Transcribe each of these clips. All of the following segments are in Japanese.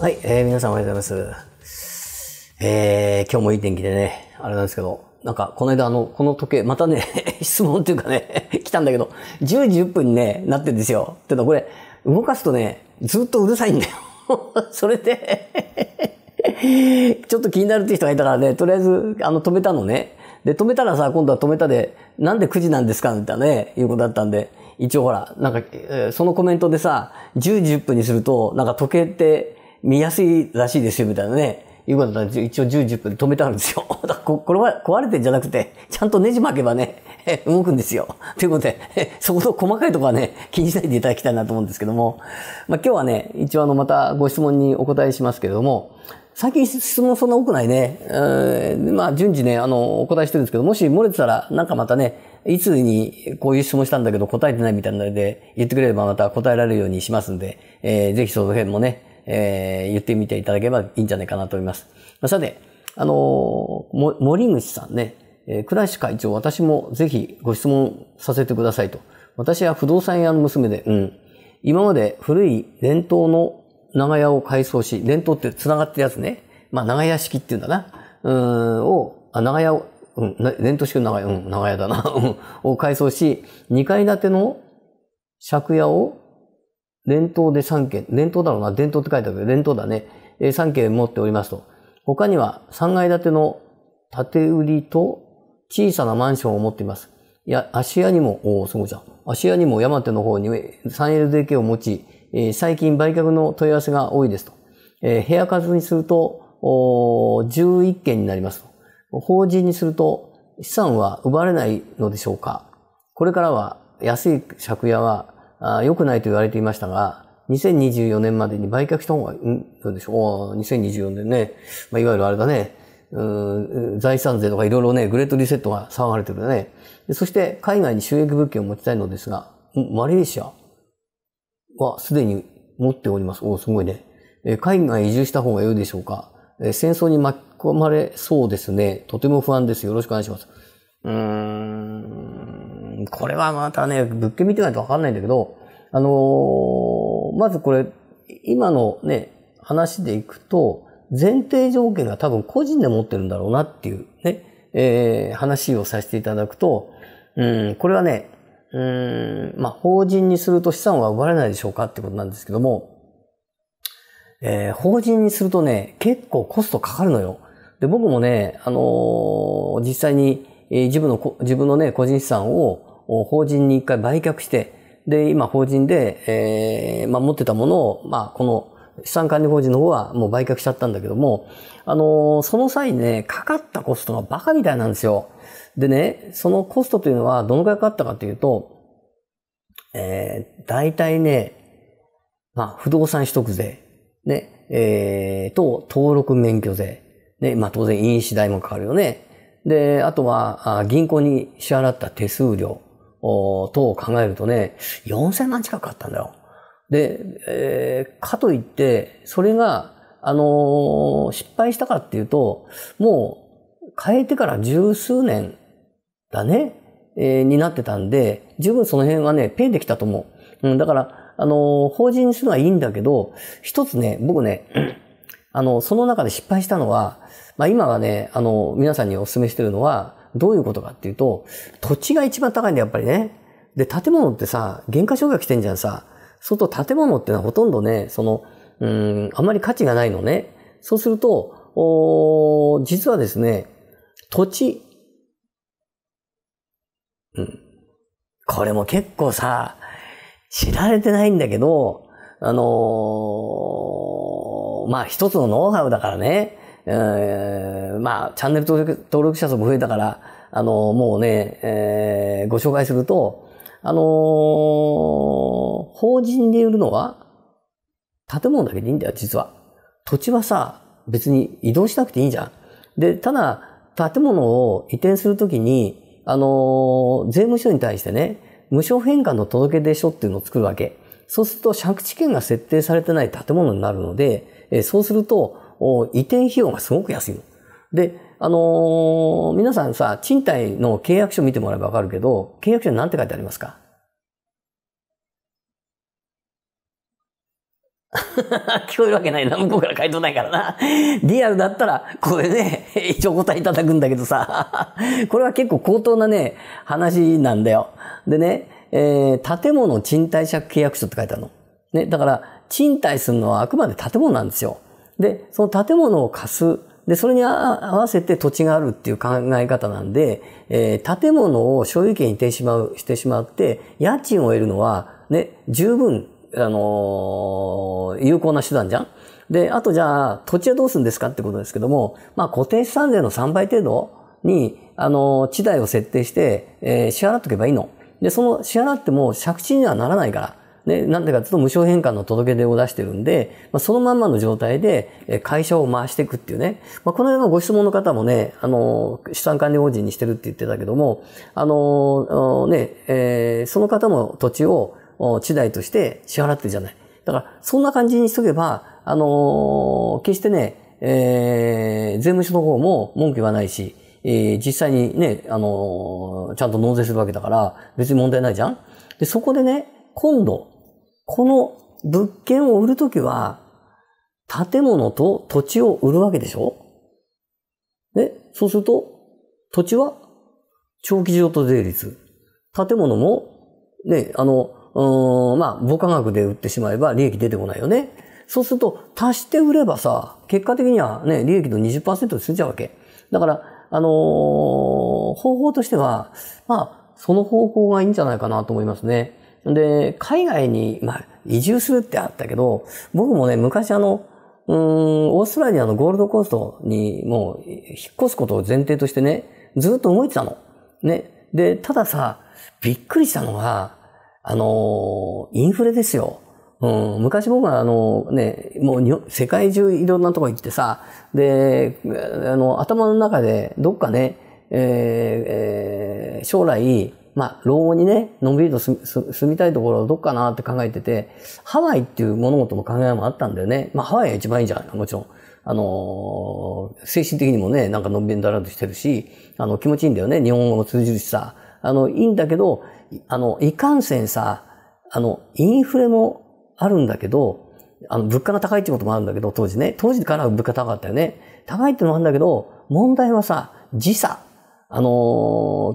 はい、えー、皆さんおはようございます。えー、今日もいい天気でね、あれなんですけど、なんか、この間あの、この時計、またね、質問っていうかね、来たんだけど、10時10分に、ね、なってるんですよ。ってのはこれ、動かすとね、ずっとうるさいんだよ。それでちょっと気になるって人がいたからね、とりあえず、あの、止めたのね。で、止めたらさ、今度は止めたで、なんで9時なんですかみたいなね、いうことだったんで、一応ほら、なんか、えー、そのコメントでさ、10時10分にすると、なんか時計って、見やすいらしいですよ、みたいなね。いうことだ一応10、10分止めてあるんですよ。だここれは壊れてんじゃなくて、ちゃんとネジ巻けばね、動くんですよ。ということで、そこの細かいところはね、気にしないでいただきたいなと思うんですけども。まあ、今日はね、一応あの、またご質問にお答えしますけれども、最近質問そんな多くないね。えー、まあ、順次ね、あの、お答えしてるんですけど、もし漏れてたら、なんかまたね、いつにこういう質問したんだけど答えてないみたいなので、言ってくれればまた答えられるようにしますんで、えー、ぜひその辺もね、えー、言ってみていただければいいんじゃないかなと思います。さて、あのー、も森口さんね、えー、倉石会長、私もぜひご質問させてくださいと。私は不動産屋の娘で、うん。今まで古い伝統の長屋を改装し、伝統って繋がってるやつね。まあ、長屋式っていうんだな。うん、を、あ、長屋を、うん、伝統式の長屋、うん、長屋だな。を改装し、2階建ての借家を連投で3件、連投だろうな、伝統って書いてあるけど、連投だね。えー、3件持っておりますと。他には3階建ての建て売りと小さなマンションを持っています。いや、芦屋にも、おお、すごいじゃん。芦屋にも山手の方に 3LDK を持ち、えー、最近売却の問い合わせが多いですと。えー、部屋数にすると、お11件になりますと。法人にすると、資産は奪われないのでしょうかこれからは安い借家はあ良くないと言われていましたが、2024年までに売却した方が、んどうでしょう ?2024 年ね、まあ、いわゆるあれだね、うん、財産税とかいろいろね、グレートリセットが騒がれてるね。そして海外に収益物件を持ちたいのですが、マレーシアはすでに持っております。おすごいね。え海外移住した方が良いでしょうかえ戦争に巻き込まれそうですね。とても不安です。よろしくお願いします。うーん。、これはまたね、物件見てないとわかんないんだけど、あのー、まずこれ、今のね、話でいくと、前提条件が多分個人で持ってるんだろうなっていうね、えー、話をさせていただくと、うん、これはね、うん、まあ、法人にすると資産は奪われないでしょうかってことなんですけども、えー、法人にするとね、結構コストかかるのよ。で、僕もね、あのー、実際に、えー、自分の、自分のね、個人資産を、法人に一回売却して、で、今法人で、えー、まあ、持ってたものを、まあ、この資産管理法人の方はもう売却しちゃったんだけども、あのー、その際ね、かかったコストがバカみたいなんですよ。でね、そのコストというのはどのくらいかかったかというと、えー、大体ね、まあ、不動産取得税、ね、えー、と、登録免許税、ね、まあ当然飲酒代もかかるよね。で、あとは、あ銀行に支払った手数料、等を考えるとね、4000万近くあったんだよ。で、えー、かといって、それが、あのー、失敗したかっていうと、もう変えてから十数年だね、えー、になってたんで、十分その辺はね、ペイできたと思う。うん、だから、あの法人にするのはいいんだけど、一つね、僕ね、あの、その中で失敗したのは、まあ今はね、あの、皆さんにお勧めしてるのは、どういうことかっていうと、土地が一番高いんだやっぱりね。で、建物ってさ、原価償却してんじゃんさ。外建物ってのはほとんどね、その、うん、あまり価値がないのね。そうすると、お実はですね、土地、うん。これも結構さ、知られてないんだけど、あのー、まあ一つのノウハウだからね、えー、まあ、チャンネル登録登録者数も増えたから、あの、もうね、えー、ご紹介すると、あのー、法人で売るのは、建物だけでいいんだよ、実は。土地はさ、別に移動しなくていいじゃん。で、ただ、建物を移転するときに、あのー、税務署に対してね、無償返還の届出書っていうのを作るわけ。そうすると、借地権が設定されてない建物になるので、えそうすると、移転費用がすごく安いの。で、あのー、皆さんさ、賃貸の契約書見てもらえばわかるけど、契約書に何て書いてありますか 聞こえるわけないな。向こうから回答ないからな。リアルだったら、これね、一応お答えいただくんだけどさ。これは結構高等なね、話なんだよ。でね、えー、建物賃貸借契約書って書いてあるの。ね、だから、賃貸するのはあくまで建物なんですよ。で、その建物を貸す。で、それに合わせて土地があるっていう考え方なんで、えー、建物を所有権にしてしまう、してしまって、家賃を得るのは、ね、十分、あのー、有効な手段じゃんで、あとじゃあ、土地はどうするんですかってことですけども、まあ、固定資産税の3倍程度に、あのー、地代を設定して、えー、支払っとけばいいの。で、その支払っても借地にはならないから。ね、なんでかというと無償返還の届け出を出してるんで、まあ、そのまんまの状態で会社を回していくっていうね。まあ、この辺のご質問の方もね、あの、資産管理法人にしてるって言ってたけども、あの、ね、えー、その方も土地を地代として支払ってるじゃない。だから、そんな感じにしとけば、あの、決してね、えー、税務署の方も文句はないし、えー、実際にね、あのちゃんと納税するわけだから、別に問題ないじゃんで、そこでね、今度、この物件を売るときは、建物と土地を売るわけでしょね、そうすると、土地は長期譲渡税率。建物も、ね、あの、まあ、母価額で売ってしまえば利益出てこないよね。そうすると、足して売ればさ、結果的にはね、利益の20%で済んじゃうわけ。だから、あのー、方法としては、まあ、その方向がいいんじゃないかなと思いますね。で、海外に、まあ、移住するってあったけど、僕もね、昔あの、うん、オーストラリアのゴールドコーストにもう引っ越すことを前提としてね、ずっと動いてたの。ね。で、たださ、びっくりしたのは、あの、インフレですよ。うん、昔僕はあのね、もう世界中いろんなとこ行ってさ、で、あの、頭の中でどっかね、えーえー、将来、まあ、老後にね、のんびりと住みたいところはどっかなって考えてて、ハワイっていう物事の考えもあったんだよね。まあ、ハワイが一番いいんじゃないか、もちろん。あのー、精神的にもね、なんかのんびりだらとしてるし、あの、気持ちいいんだよね。日本語も通じるしさ。あの、いいんだけど、あの、いかんせんさ、あの、インフレもあるんだけど、あの、物価が高いってこともあるんだけど、当時ね。当時から物価高かったよね。高いってのもあるんだけど、問題はさ、時差。あの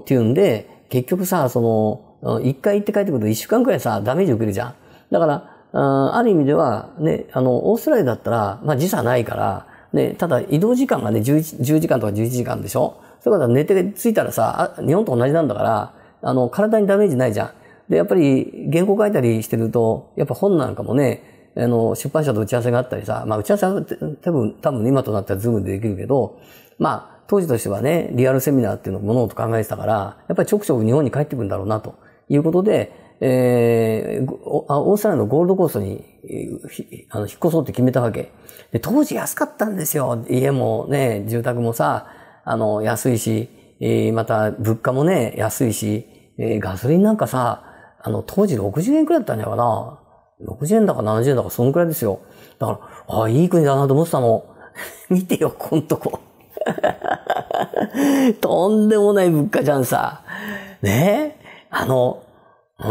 ー、っていうんで、結局さ、その、一回行って帰ってくると一週間くらいさ、ダメージ受けるじゃん。だから、ある意味では、ね、あの、オーストラリアだったら、まあ時差ないから、ね、ただ移動時間がね10、10時間とか11時間でしょそういうことは寝て着いたらさ、日本と同じなんだから、あの、体にダメージないじゃん。で、やっぱり原稿書いたりしてると、やっぱ本なんかもね、あの、出版社と打ち合わせがあったりさ、まあ打ち合わせは多分、多分今となってはズームでできるけど、まあ、当時としてはね、リアルセミナーっていうのをものと考えてたから、やっぱりちょくちょく日本に帰ってくるんだろうな、ということで、えー、オーストラリアのゴールドコーストに、あの、引っ越そうって決めたわけ。で、当時安かったんですよ。家もね、住宅もさ、あの、安いし、えー、また物価もね、安いし、えー、ガソリンなんかさ、あの、当時60円くらいだったんじゃないかな。60円だか70円だか、そのくらいですよ。だから、ああ、いい国だなと思ってたの。見てよ、こんとこ。とんでもない物価じゃんさ。ねあの、うー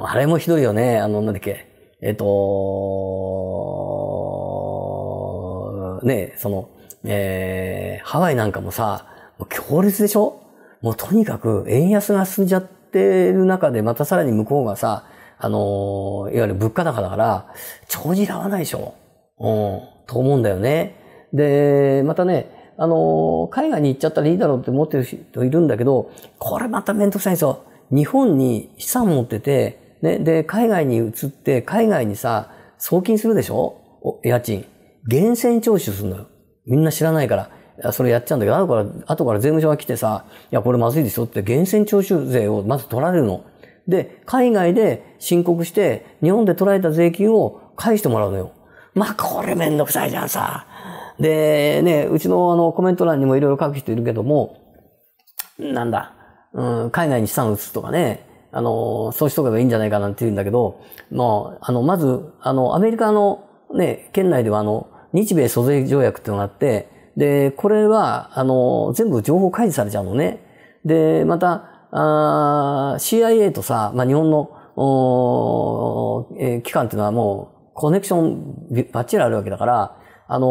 ん、あれもひどいよね。あの、なんだっけ。えっ、と、ねその、えー、ハワイなんかもさ、もう強烈でしょもうとにかく円安が進んじゃってる中で、またさらに向こうがさ、あの、いわゆる物価高だから、帳尻合わないでしょうん、と思うんだよね。で、またね、あの、海外に行っちゃったらいいだろうって思ってる人いるんだけど、これまためんどくさいんですよ。日本に資産持ってて、ね、で、海外に移って、海外にさ、送金するでしょ家賃。源泉徴収するのよ。みんな知らないから。それやっちゃうんだけど、後から、後から税務署が来てさ、いや、これまずいですよって、源泉徴収税をまず取られるの。で、海外で申告して、日本で取られた税金を返してもらうのよ。まあ、これめんどくさいじゃんさ。で、ね、うちのあのコメント欄にもいろいろ書く人いるけども、なんだ、うん、海外に資産を移すとかね、あの、そうしとけばいいんじゃないかなんて言うんだけど、まあ、あの、まず、あの、アメリカのね、県内ではあの、日米租税条約っていうのがあって、で、これは、あの、全部情報開示されちゃうのね。で、また、あ CIA とさ、まあ、日本の、おえー、機関っていうのはもう、コネクションばっちりあるわけだから、あの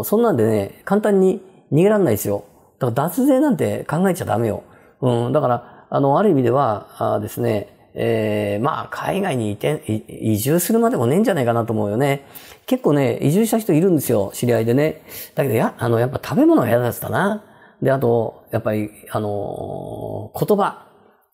ー、そんなんでね、簡単に逃げらんないですよ。だから脱税なんて考えちゃダメよ。うん、だから、あの、ある意味では、あですね、えー、まあ、海外に移転、移住するまでもねえんじゃないかなと思うよね。結構ね、移住した人いるんですよ、知り合いでね。だけど、や、あの、やっぱ食べ物が嫌だったな。で、あと、やっぱり、あのー、言葉。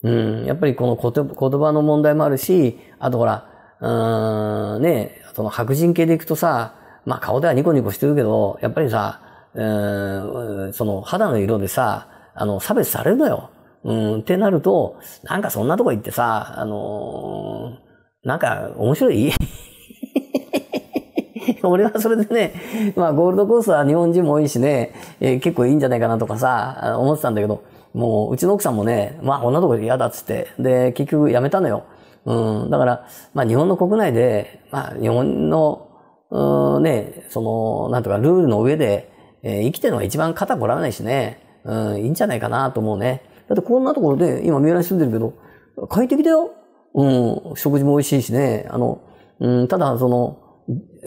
うん、やっぱりこの言葉の問題もあるし、あとほら、うーん、ね、その白人系で行くとさ、まあ顔ではニコニコしてるけど、やっぱりさ、うんその肌の色でさ、あの、差別されるのよ。うん、ってなると、なんかそんなとこ行ってさ、あのー、なんか面白い 俺はそれでね、まあゴールドコースは日本人も多いしね、えー、結構いいんじゃないかなとかさ、思ってたんだけど、もううちの奥さんもね、まあこんなとこ嫌だっつって、で、結局やめたのよ。うん、だから、まあ日本の国内で、まあ日本のうね、その、なんとかルールの上で、えー、生きてるのが一番肩こらないしね、うん、いいんじゃないかなと思うね。だってこんなところで、今三浦に住んでるけど、快適だよ。うん、食事も美味しいしね、あの、うん、ただその、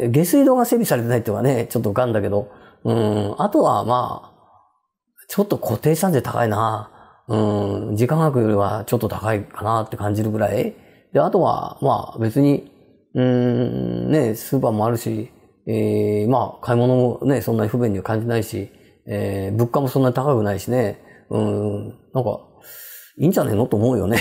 下水道が整備されてないっていうのはね、ちょっと浮かんだけど、うん、あとはまあ、ちょっと固定資産税高いな。うん、時間額よりはちょっと高いかなって感じるぐらい。で、あとは、まあ別に、うん、ね、スーパーもあるし、えー、まあ、買い物もね、そんなに不便には感じないし、えー、物価もそんなに高くないしね、うん、なんか、いいんじゃねえのと思うよね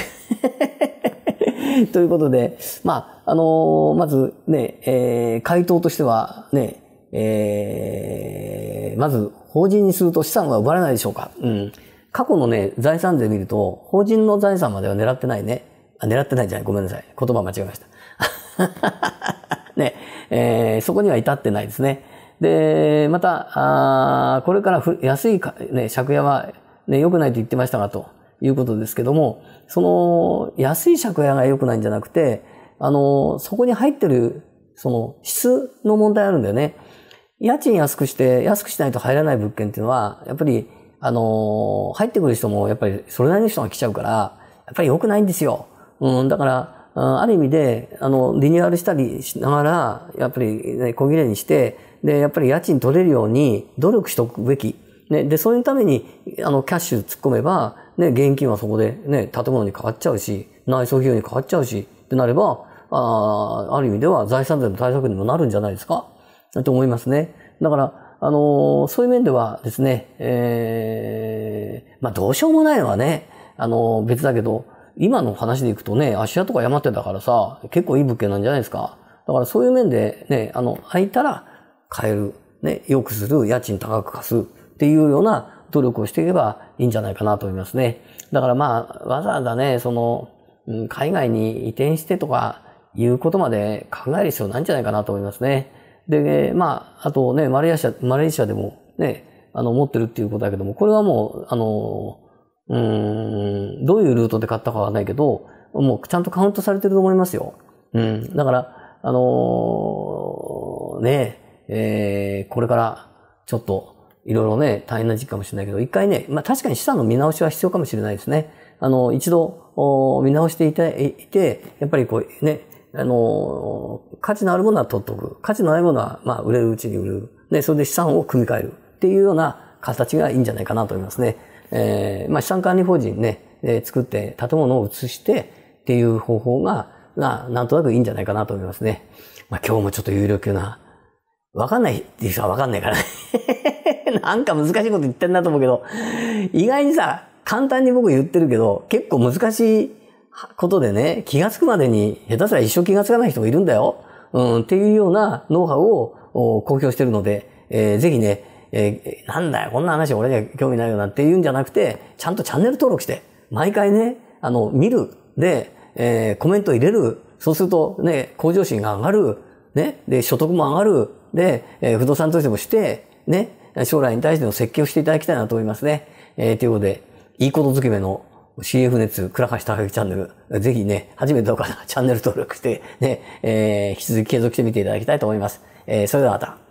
ということで、まあ、あのー、まずね、えー、回答としてはね、えー、まず、法人にすると資産は奪われないでしょうか。うん。過去のね、財産税見ると、法人の財産までは狙ってないね。あ、狙ってないじゃない。ごめんなさい。言葉間違えました。ね、えー、そこには至ってないですね。で、また、あこれから安いか、ね、借家は、ね、良くないと言ってましたが、ということですけども、その、安い借家が良くないんじゃなくて、あの、そこに入ってる、その、質の問題あるんだよね。家賃安くして、安くしないと入らない物件っていうのは、やっぱり、あの、入ってくる人も、やっぱり、それなりの人が来ちゃうから、やっぱり良くないんですよ。うん、だから、ある意味で、あの、リニューアルしたりしながら、やっぱり、ね、小切れにして、で、やっぱり家賃取れるように努力しておくべき。ね、で、そういうために、あの、キャッシュ突っ込めば、ね、現金はそこで、ね、建物に変わっちゃうし、内装費用に変わっちゃうし、ってなれば、あある意味では財産税の対策にもなるんじゃないですか、と思いますね。だから、あのそういう面ではですね、ええー、まあどうしようもないのはね、あの別だけど、今の話でいくとね、芦屋とか山手だからさ、結構いい物件なんじゃないですか。だからそういう面でね、あの、空いたら買える、ね、良くする、家賃高く貸すっていうような努力をしていけばいいんじゃないかなと思いますね。だからまあ、わざわざね、その、海外に移転してとかいうことまで考える必要ないんじゃないかなと思いますね。で、まあ、あとね、マレーシア、マレーシアでもね、あの、持ってるっていうことだけども、これはもう、あの、うん、どういうルートで買ったかはないけど、もうちゃんとカウントされてると思いますよ。うん。だから、あのー、ねえ、えー、これからちょっといろいろね、大変な時期かもしれないけど、一回ね、まあ確かに資産の見直しは必要かもしれないですね。あの、一度見直していて、いてやっぱりこうね、あのー、価値のあるものは取っておく。価値のないものは、まあ、売れるうちに売る。ね、それで資産を組み替える。っていうような形がいいんじゃないかなと思いますね。えー、まあ、資産管理法人ね、えー、作って建物を移してっていう方法が、なんとなくいいんじゃないかなと思いますね。まあ、今日もちょっと有力な、わかんないっていう人はわかんないからね。なんか難しいこと言ってんなと思うけど、意外にさ、簡単に僕言ってるけど、結構難しいことでね、気がつくまでに下手すら一生気がつかない人もいるんだよ。うん、っていうようなノウハウを公表してるので、えー、ぜひね、えー、なんだよ、こんな話俺には興味ないよなって言うんじゃなくて、ちゃんとチャンネル登録して、毎回ね、あの、見る、で、えー、コメント入れる、そうするとね、向上心が上がる、ね、で、所得も上がる、で、えー、不動産投資もして、ね、将来に対しての設計をしていただきたいなと思いますね。えー、ということで、いいことづけめの CF 熱、倉橋隆之チャンネル、ぜひね、初めての方、チャンネル登録して、ね、えー、引き続き継続してみていただきたいと思います。えー、それではまた。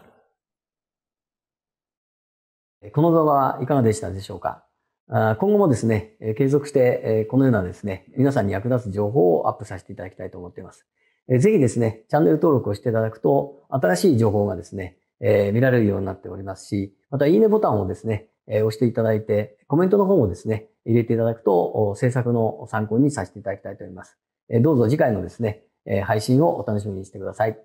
この動画はいかがでしたでしょうか今後もですね、継続してこのようなですね、皆さんに役立つ情報をアップさせていただきたいと思っています。ぜひですね、チャンネル登録をしていただくと、新しい情報がですね、え見られるようになっておりますし、またいいねボタンをですね、え押していただいて、コメントの方もですね、入れていただくと、制作の参考にさせていただきたいと思います。どうぞ次回のですね、配信をお楽しみにしてください。